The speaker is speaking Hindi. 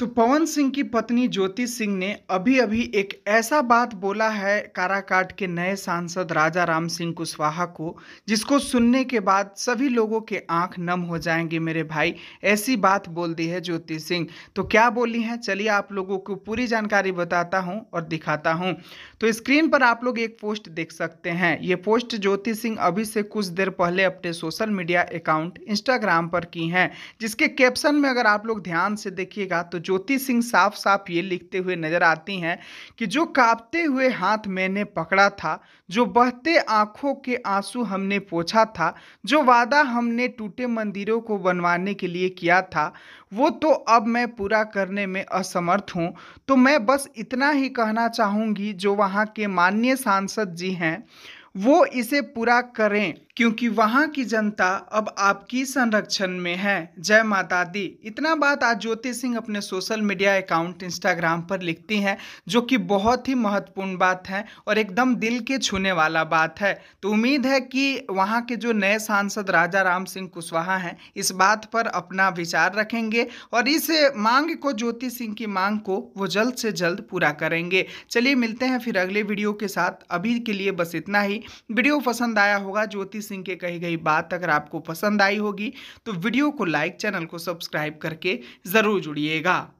तो पवन सिंह की पत्नी ज्योति सिंह ने अभी अभी एक ऐसा बात बोला है काराकाट के नए सांसद राजा राम सिंह कुशवाहा को जिसको सुनने के बाद सभी लोगों के आंख नम हो जाएंगे मेरे भाई ऐसी बात बोल दी है ज्योति सिंह तो क्या बोली है चलिए आप लोगों को पूरी जानकारी बताता हूं और दिखाता हूं तो स्क्रीन पर आप लोग एक पोस्ट देख सकते हैं ये पोस्ट ज्योति सिंह अभी से कुछ देर पहले अपने सोशल मीडिया अकाउंट इंस्टाग्राम पर की हैं जिसके कैप्शन में अगर आप लोग ध्यान से देखिएगा तो ज्योति सिंह साफ साफ ये लिखते हुए नजर आती हैं कि जो कांपते हुए हाथ मैंने पकड़ा था जो बहते आंखों के आंसू हमने पोछा था जो वादा हमने टूटे मंदिरों को बनवाने के लिए किया था वो तो अब मैं पूरा करने में असमर्थ हूँ तो मैं बस इतना ही कहना चाहूँगी जो वहाँ के माननीय सांसद जी हैं वो इसे पूरा करें क्योंकि वहाँ की जनता अब आपकी संरक्षण में है जय माता दी इतना बात आज ज्योति सिंह अपने सोशल मीडिया अकाउंट इंस्टाग्राम पर लिखती हैं जो कि बहुत ही महत्वपूर्ण बात है और एकदम दिल के छूने वाला बात है तो उम्मीद है कि वहाँ के जो नए सांसद राजा राम सिंह कुशवाहा हैं इस बात पर अपना विचार रखेंगे और इस मांग को ज्योति सिंह की मांग को वो जल्द से जल्द पूरा करेंगे चलिए मिलते हैं फिर अगले वीडियो के साथ अभी के लिए बस इतना ही वीडियो पसंद आया होगा ज्योति सिंह के कही गई बात अगर आपको पसंद आई होगी तो वीडियो को लाइक चैनल को सब्सक्राइब करके ज़रूर जुड़िएगा